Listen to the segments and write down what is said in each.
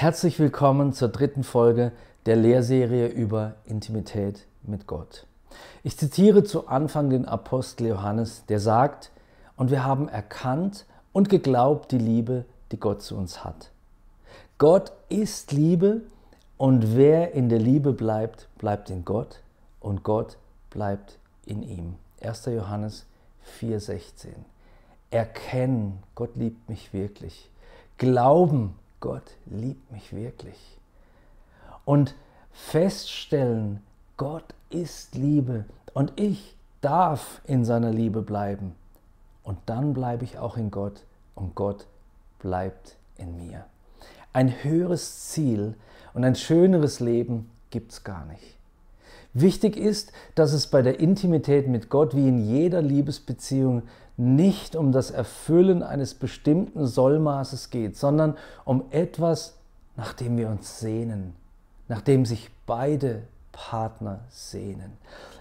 Herzlich willkommen zur dritten Folge der Lehrserie über Intimität mit Gott. Ich zitiere zu Anfang den Apostel Johannes, der sagt, und wir haben erkannt und geglaubt die Liebe, die Gott zu uns hat. Gott ist Liebe und wer in der Liebe bleibt, bleibt in Gott und Gott bleibt in ihm. 1. Johannes 4:16. Erkennen, Gott liebt mich wirklich. Glauben, Gott liebt mich wirklich. Und feststellen, Gott ist Liebe und ich darf in seiner Liebe bleiben. Und dann bleibe ich auch in Gott und Gott bleibt in mir. Ein höheres Ziel und ein schöneres Leben gibt es gar nicht. Wichtig ist, dass es bei der Intimität mit Gott wie in jeder Liebesbeziehung nicht um das Erfüllen eines bestimmten Sollmaßes geht, sondern um etwas, nach dem wir uns sehnen, nach dem sich beide Partner sehnen.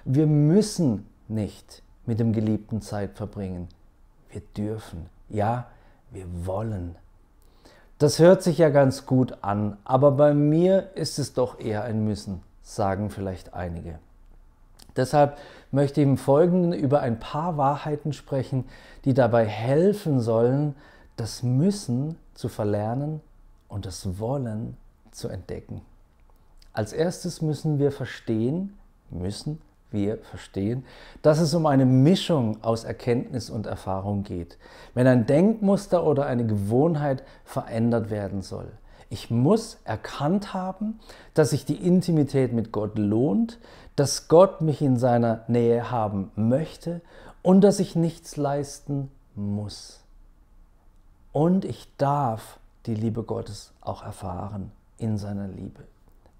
Wir müssen nicht mit dem Geliebten Zeit verbringen. Wir dürfen, ja, wir wollen. Das hört sich ja ganz gut an, aber bei mir ist es doch eher ein Müssen, sagen vielleicht einige. Deshalb möchte ich im Folgenden über ein paar Wahrheiten sprechen, die dabei helfen sollen, das Müssen zu verlernen und das Wollen zu entdecken. Als erstes müssen wir verstehen, müssen wir verstehen, dass es um eine Mischung aus Erkenntnis und Erfahrung geht, wenn ein Denkmuster oder eine Gewohnheit verändert werden soll. Ich muss erkannt haben, dass sich die Intimität mit Gott lohnt, dass Gott mich in seiner Nähe haben möchte und dass ich nichts leisten muss. Und ich darf die Liebe Gottes auch erfahren in seiner Liebe,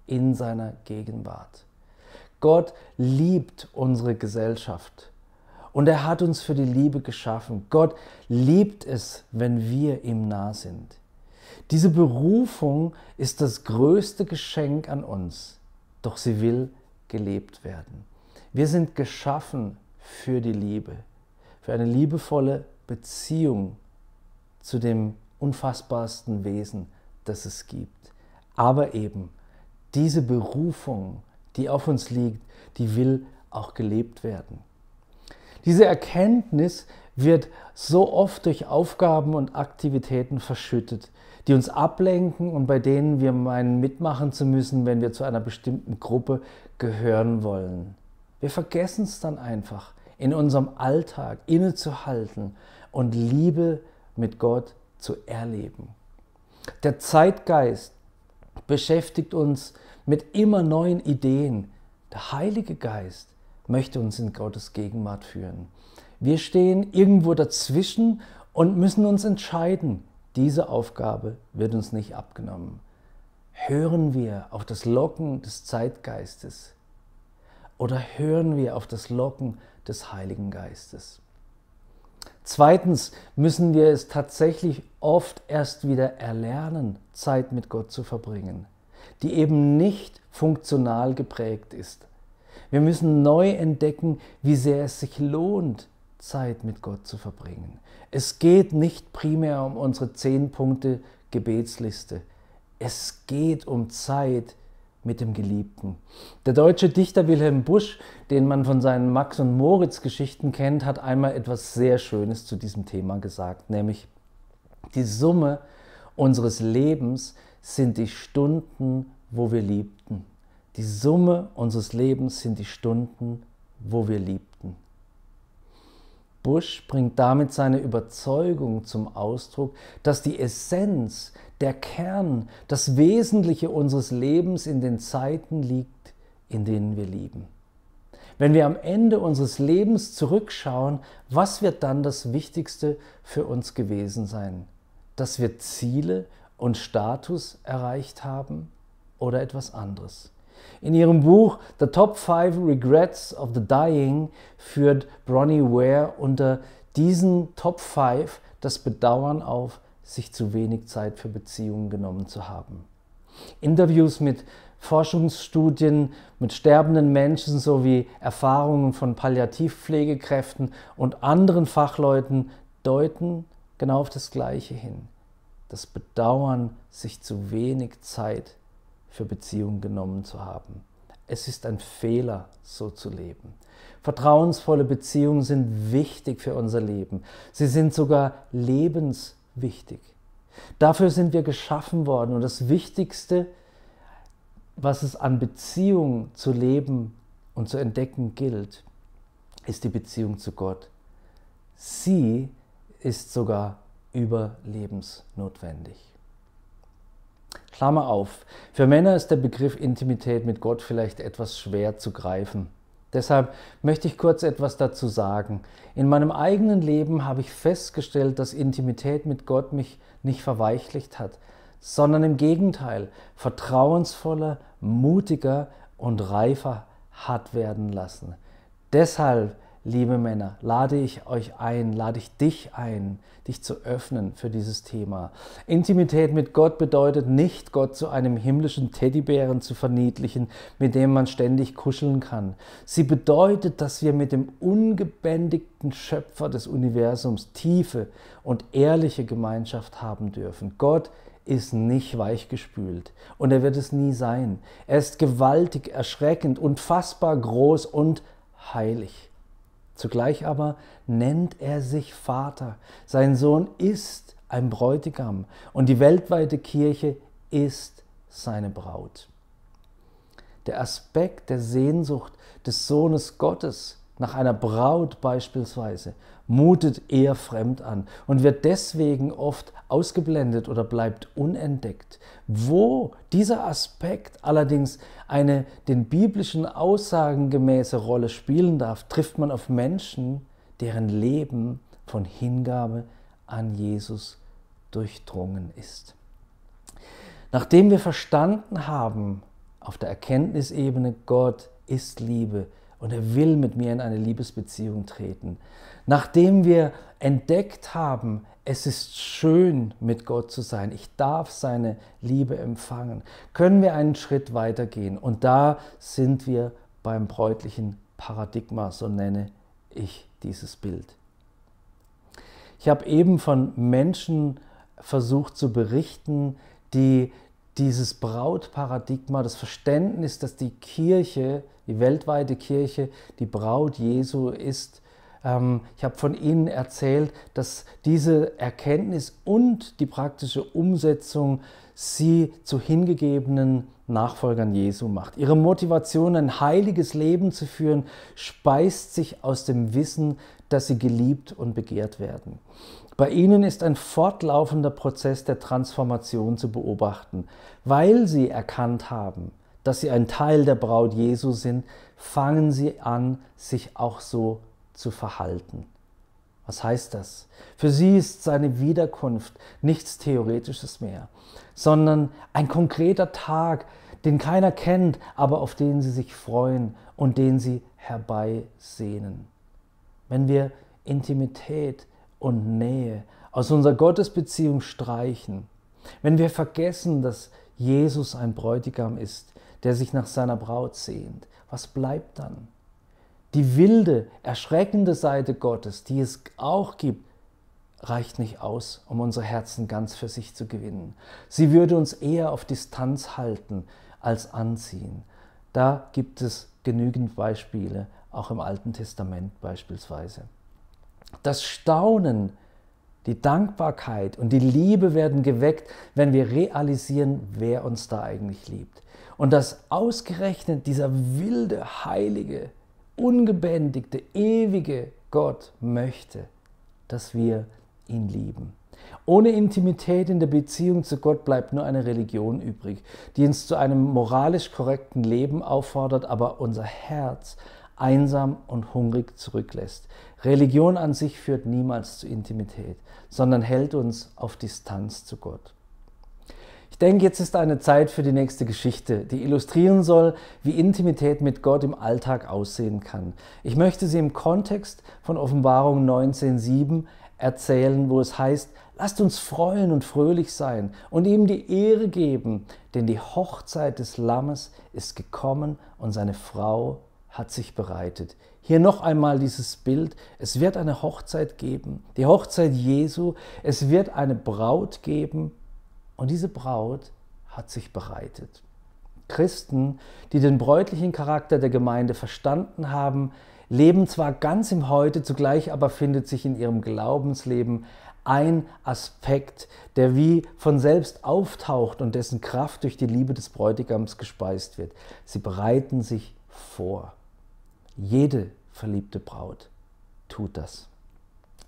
in seiner Gegenwart. Gott liebt unsere Gesellschaft und er hat uns für die Liebe geschaffen. Gott liebt es, wenn wir ihm nah sind. Diese Berufung ist das größte Geschenk an uns, doch sie will gelebt werden. Wir sind geschaffen für die Liebe, für eine liebevolle Beziehung zu dem unfassbarsten Wesen, das es gibt. Aber eben diese Berufung, die auf uns liegt, die will auch gelebt werden. Diese Erkenntnis wird so oft durch Aufgaben und Aktivitäten verschüttet, die uns ablenken und bei denen wir meinen, mitmachen zu müssen, wenn wir zu einer bestimmten Gruppe gehören wollen. Wir vergessen es dann einfach, in unserem Alltag innezuhalten und Liebe mit Gott zu erleben. Der Zeitgeist beschäftigt uns mit immer neuen Ideen. Der Heilige Geist möchte uns in Gottes Gegenwart führen. Wir stehen irgendwo dazwischen und müssen uns entscheiden, diese Aufgabe wird uns nicht abgenommen. Hören wir auf das Locken des Zeitgeistes oder hören wir auf das Locken des Heiligen Geistes? Zweitens müssen wir es tatsächlich oft erst wieder erlernen, Zeit mit Gott zu verbringen, die eben nicht funktional geprägt ist. Wir müssen neu entdecken, wie sehr es sich lohnt, Zeit mit Gott zu verbringen. Es geht nicht primär um unsere zehn Punkte Gebetsliste. Es geht um Zeit mit dem Geliebten. Der deutsche Dichter Wilhelm Busch, den man von seinen Max und Moritz Geschichten kennt, hat einmal etwas sehr Schönes zu diesem Thema gesagt, nämlich die Summe unseres Lebens sind die Stunden, wo wir liebten. Die Summe unseres Lebens sind die Stunden, wo wir liebten. Bush bringt damit seine Überzeugung zum Ausdruck, dass die Essenz, der Kern, das Wesentliche unseres Lebens in den Zeiten liegt, in denen wir leben. Wenn wir am Ende unseres Lebens zurückschauen, was wird dann das Wichtigste für uns gewesen sein? Dass wir Ziele und Status erreicht haben oder etwas anderes? In ihrem Buch The Top 5 Regrets of the Dying führt Bronnie Ware unter diesen Top 5 das Bedauern auf, sich zu wenig Zeit für Beziehungen genommen zu haben. Interviews mit Forschungsstudien mit sterbenden Menschen sowie Erfahrungen von Palliativpflegekräften und anderen Fachleuten deuten genau auf das Gleiche hin. Das Bedauern, sich zu wenig Zeit für Beziehung genommen zu haben. Es ist ein Fehler, so zu leben. Vertrauensvolle Beziehungen sind wichtig für unser Leben. Sie sind sogar lebenswichtig. Dafür sind wir geschaffen worden. Und das Wichtigste, was es an Beziehungen zu leben und zu entdecken gilt, ist die Beziehung zu Gott. Sie ist sogar überlebensnotwendig. Klammer auf. Für Männer ist der Begriff Intimität mit Gott vielleicht etwas schwer zu greifen. Deshalb möchte ich kurz etwas dazu sagen. In meinem eigenen Leben habe ich festgestellt, dass Intimität mit Gott mich nicht verweichlicht hat, sondern im Gegenteil vertrauensvoller, mutiger und reifer hat werden lassen. Deshalb liebe Männer, lade ich euch ein, lade ich dich ein, dich zu öffnen für dieses Thema. Intimität mit Gott bedeutet nicht, Gott zu einem himmlischen Teddybären zu verniedlichen, mit dem man ständig kuscheln kann. Sie bedeutet, dass wir mit dem ungebändigten Schöpfer des Universums tiefe und ehrliche Gemeinschaft haben dürfen. Gott ist nicht weichgespült und er wird es nie sein. Er ist gewaltig, erschreckend, unfassbar groß und heilig. Zugleich aber nennt er sich Vater. Sein Sohn ist ein Bräutigam und die weltweite Kirche ist seine Braut. Der Aspekt der Sehnsucht des Sohnes Gottes nach einer Braut beispielsweise mutet eher fremd an und wird deswegen oft ausgeblendet oder bleibt unentdeckt. Wo dieser Aspekt allerdings eine den biblischen Aussagen gemäße Rolle spielen darf, trifft man auf Menschen, deren Leben von Hingabe an Jesus durchdrungen ist. Nachdem wir verstanden haben, auf der Erkenntnisebene, Gott ist Liebe, und er will mit mir in eine Liebesbeziehung treten. Nachdem wir entdeckt haben, es ist schön, mit Gott zu sein, ich darf seine Liebe empfangen, können wir einen Schritt weiter gehen. Und da sind wir beim bräutlichen Paradigma, so nenne ich dieses Bild. Ich habe eben von Menschen versucht zu berichten, die dieses Brautparadigma, das Verständnis, dass die Kirche, die weltweite Kirche, die Braut Jesu ist. Ähm, ich habe von Ihnen erzählt, dass diese Erkenntnis und die praktische Umsetzung sie zu hingegebenen Nachfolgern Jesu macht. Ihre Motivation, ein heiliges Leben zu führen, speist sich aus dem Wissen, dass sie geliebt und begehrt werden. Bei ihnen ist ein fortlaufender Prozess der Transformation zu beobachten, weil sie erkannt haben, dass sie ein Teil der Braut Jesu sind, fangen sie an, sich auch so zu verhalten. Was heißt das? Für sie ist seine Wiederkunft nichts Theoretisches mehr, sondern ein konkreter Tag, den keiner kennt, aber auf den sie sich freuen und den sie herbeisehnen wenn wir Intimität und Nähe aus unserer Gottesbeziehung streichen, wenn wir vergessen, dass Jesus ein Bräutigam ist, der sich nach seiner Braut sehnt, was bleibt dann? Die wilde, erschreckende Seite Gottes, die es auch gibt, reicht nicht aus, um unsere Herzen ganz für sich zu gewinnen. Sie würde uns eher auf Distanz halten als anziehen. Da gibt es genügend Beispiele auch im Alten Testament beispielsweise. Das Staunen, die Dankbarkeit und die Liebe werden geweckt, wenn wir realisieren, wer uns da eigentlich liebt. Und dass ausgerechnet dieser wilde, heilige, ungebändigte, ewige Gott möchte, dass wir ihn lieben. Ohne Intimität in der Beziehung zu Gott bleibt nur eine Religion übrig, die uns zu einem moralisch korrekten Leben auffordert, aber unser Herz einsam und hungrig zurücklässt. Religion an sich führt niemals zu Intimität, sondern hält uns auf Distanz zu Gott. Ich denke, jetzt ist eine Zeit für die nächste Geschichte, die illustrieren soll, wie Intimität mit Gott im Alltag aussehen kann. Ich möchte sie im Kontext von Offenbarung 19.7 erzählen, wo es heißt, lasst uns freuen und fröhlich sein und ihm die Ehre geben, denn die Hochzeit des Lammes ist gekommen und seine Frau hat sich bereitet. Hier noch einmal dieses Bild. Es wird eine Hochzeit geben, die Hochzeit Jesu. Es wird eine Braut geben und diese Braut hat sich bereitet. Christen, die den bräutlichen Charakter der Gemeinde verstanden haben, leben zwar ganz im Heute, zugleich aber findet sich in ihrem Glaubensleben ein Aspekt, der wie von selbst auftaucht und dessen Kraft durch die Liebe des Bräutigams gespeist wird. Sie bereiten sich vor. Jede verliebte Braut tut das.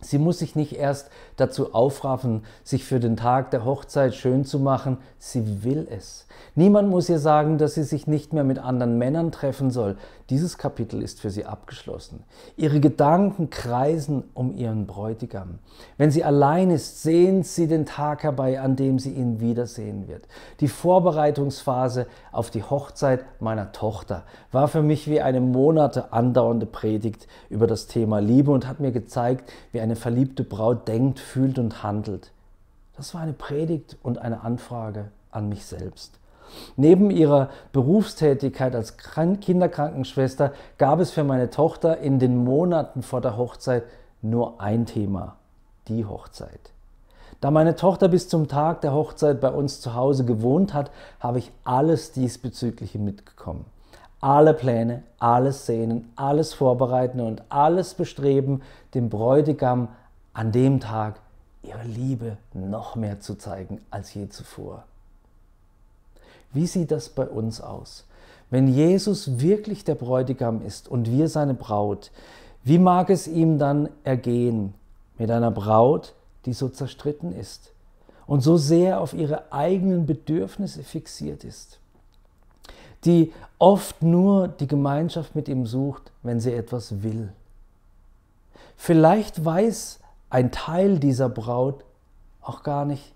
Sie muss sich nicht erst dazu aufraffen, sich für den Tag der Hochzeit schön zu machen, sie will es. Niemand muss ihr sagen, dass sie sich nicht mehr mit anderen Männern treffen soll. Dieses Kapitel ist für sie abgeschlossen. Ihre Gedanken kreisen um ihren Bräutigam. Wenn sie allein ist, sehnt sie den Tag herbei, an dem sie ihn wiedersehen wird. Die Vorbereitungsphase auf die Hochzeit meiner Tochter war für mich wie eine Monate andauernde Predigt über das Thema Liebe und hat mir gezeigt, wie eine verliebte Braut denkt, fühlt und handelt. Das war eine Predigt und eine Anfrage an mich selbst. Neben ihrer Berufstätigkeit als Kinderkrankenschwester gab es für meine Tochter in den Monaten vor der Hochzeit nur ein Thema, die Hochzeit. Da meine Tochter bis zum Tag der Hochzeit bei uns zu Hause gewohnt hat, habe ich alles diesbezügliche mitgekommen. Alle Pläne, alles Sehnen, alles Vorbereiten und alles Bestreben, dem Bräutigam an dem Tag ihre Liebe noch mehr zu zeigen als je zuvor. Wie sieht das bei uns aus? Wenn Jesus wirklich der Bräutigam ist und wir seine Braut, wie mag es ihm dann ergehen mit einer Braut, die so zerstritten ist und so sehr auf ihre eigenen Bedürfnisse fixiert ist, die oft nur die Gemeinschaft mit ihm sucht, wenn sie etwas will? Vielleicht weiß ein Teil dieser Braut auch gar nicht,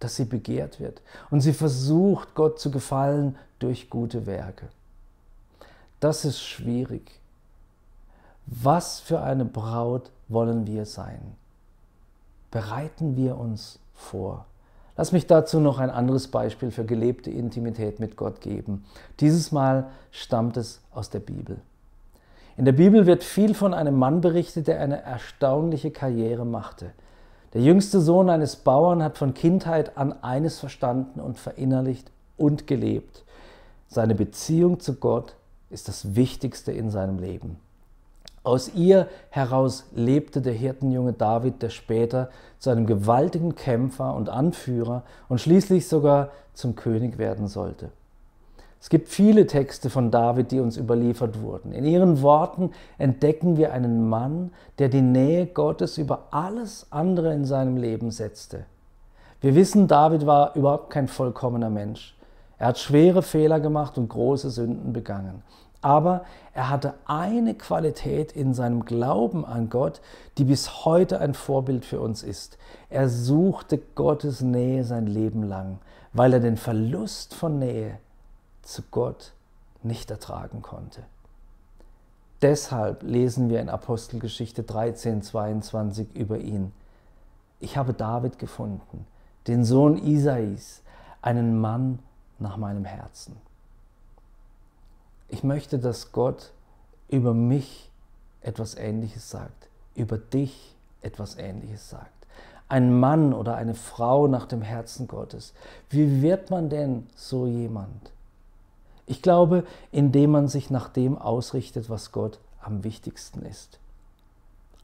dass sie begehrt wird. Und sie versucht, Gott zu gefallen durch gute Werke. Das ist schwierig. Was für eine Braut wollen wir sein? Bereiten wir uns vor. Lass mich dazu noch ein anderes Beispiel für gelebte Intimität mit Gott geben. Dieses Mal stammt es aus der Bibel. In der Bibel wird viel von einem Mann berichtet, der eine erstaunliche Karriere machte. Der jüngste Sohn eines Bauern hat von Kindheit an eines verstanden und verinnerlicht und gelebt. Seine Beziehung zu Gott ist das Wichtigste in seinem Leben. Aus ihr heraus lebte der Hirtenjunge David, der später zu einem gewaltigen Kämpfer und Anführer und schließlich sogar zum König werden sollte. Es gibt viele Texte von David, die uns überliefert wurden. In ihren Worten entdecken wir einen Mann, der die Nähe Gottes über alles andere in seinem Leben setzte. Wir wissen, David war überhaupt kein vollkommener Mensch. Er hat schwere Fehler gemacht und große Sünden begangen. Aber er hatte eine Qualität in seinem Glauben an Gott, die bis heute ein Vorbild für uns ist. Er suchte Gottes Nähe sein Leben lang, weil er den Verlust von Nähe zu Gott nicht ertragen konnte. Deshalb lesen wir in Apostelgeschichte 13, 22 über ihn. Ich habe David gefunden, den Sohn Isais, einen Mann nach meinem Herzen. Ich möchte, dass Gott über mich etwas Ähnliches sagt, über dich etwas Ähnliches sagt. Ein Mann oder eine Frau nach dem Herzen Gottes. Wie wird man denn so jemand? Ich glaube, indem man sich nach dem ausrichtet, was Gott am wichtigsten ist.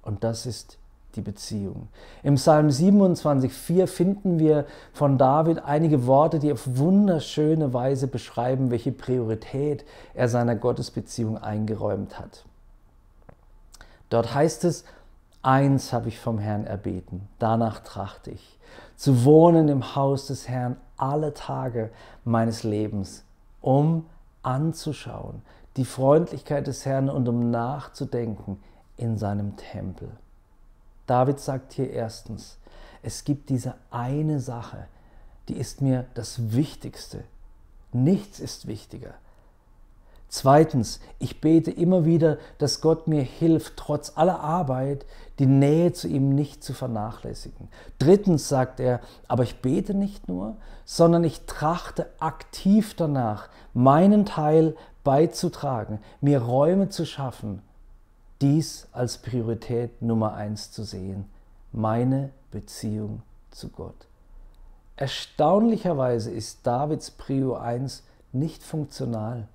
Und das ist die Beziehung. Im Psalm 27,4 finden wir von David einige Worte, die auf wunderschöne Weise beschreiben, welche Priorität er seiner Gottesbeziehung eingeräumt hat. Dort heißt es, eins habe ich vom Herrn erbeten, danach trachte ich, zu wohnen im Haus des Herrn alle Tage meines Lebens, um zu anzuschauen, die Freundlichkeit des Herrn und um nachzudenken in seinem Tempel. David sagt hier erstens, es gibt diese eine Sache, die ist mir das Wichtigste. Nichts ist wichtiger. Zweitens, ich bete immer wieder, dass Gott mir hilft, trotz aller Arbeit die Nähe zu ihm nicht zu vernachlässigen. Drittens sagt er, aber ich bete nicht nur, sondern ich trachte aktiv danach, meinen Teil beizutragen, mir Räume zu schaffen, dies als Priorität Nummer eins zu sehen, meine Beziehung zu Gott. Erstaunlicherweise ist Davids Prio 1 nicht funktional.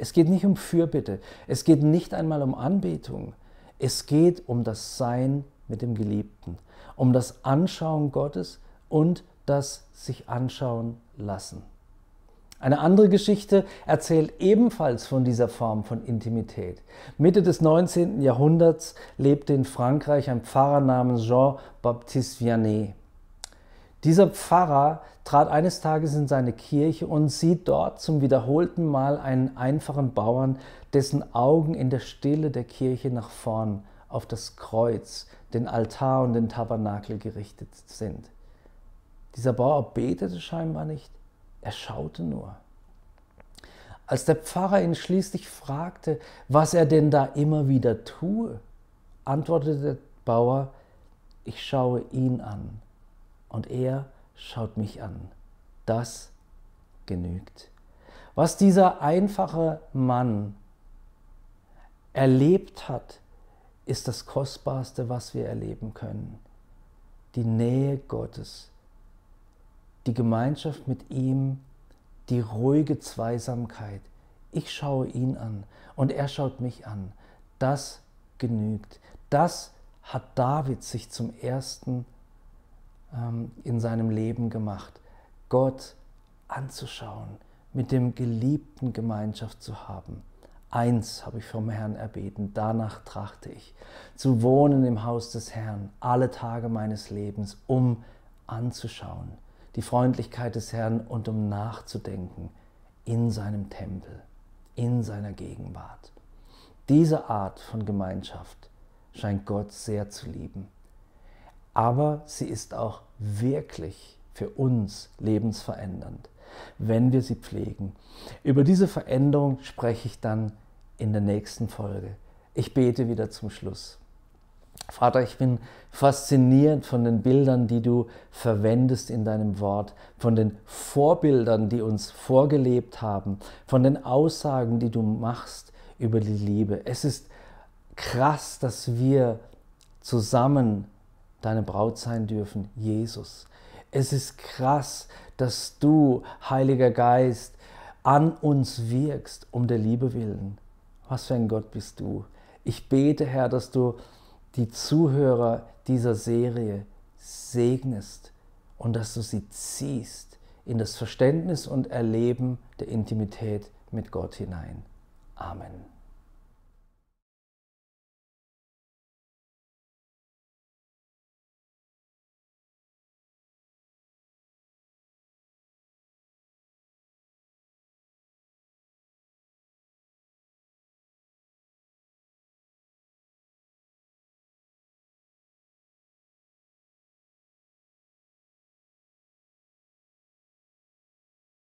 Es geht nicht um Fürbitte. Es geht nicht einmal um Anbetung. Es geht um das Sein mit dem Geliebten, um das Anschauen Gottes und das sich anschauen lassen. Eine andere Geschichte erzählt ebenfalls von dieser Form von Intimität. Mitte des 19. Jahrhunderts lebte in Frankreich ein Pfarrer namens Jean-Baptiste Vianney. Dieser Pfarrer trat eines Tages in seine Kirche und sieht dort zum wiederholten Mal einen einfachen Bauern, dessen Augen in der Stille der Kirche nach vorn auf das Kreuz, den Altar und den Tabernakel gerichtet sind. Dieser Bauer betete scheinbar nicht, er schaute nur. Als der Pfarrer ihn schließlich fragte, was er denn da immer wieder tue, antwortete der Bauer, ich schaue ihn an und er schaut mich an. Das genügt. Was dieser einfache Mann erlebt hat, ist das Kostbarste, was wir erleben können. Die Nähe Gottes, die Gemeinschaft mit ihm, die ruhige Zweisamkeit. Ich schaue ihn an und er schaut mich an. Das genügt. Das hat David sich zum ersten Mal ähm, in seinem Leben gemacht. Gott anzuschauen, mit dem Geliebten Gemeinschaft zu haben. Eins habe ich vom Herrn erbeten, danach trachte ich, zu wohnen im Haus des Herrn alle Tage meines Lebens, um anzuschauen, die Freundlichkeit des Herrn und um nachzudenken in seinem Tempel, in seiner Gegenwart. Diese Art von Gemeinschaft scheint Gott sehr zu lieben aber sie ist auch wirklich für uns lebensverändernd, wenn wir sie pflegen. Über diese Veränderung spreche ich dann in der nächsten Folge. Ich bete wieder zum Schluss. Vater, ich bin fasziniert von den Bildern, die du verwendest in deinem Wort, von den Vorbildern, die uns vorgelebt haben, von den Aussagen, die du machst über die Liebe. Es ist krass, dass wir zusammen deine Braut sein dürfen, Jesus. Es ist krass, dass du, Heiliger Geist, an uns wirkst, um der Liebe willen. Was für ein Gott bist du? Ich bete, Herr, dass du die Zuhörer dieser Serie segnest und dass du sie ziehst in das Verständnis und Erleben der Intimität mit Gott hinein. Amen.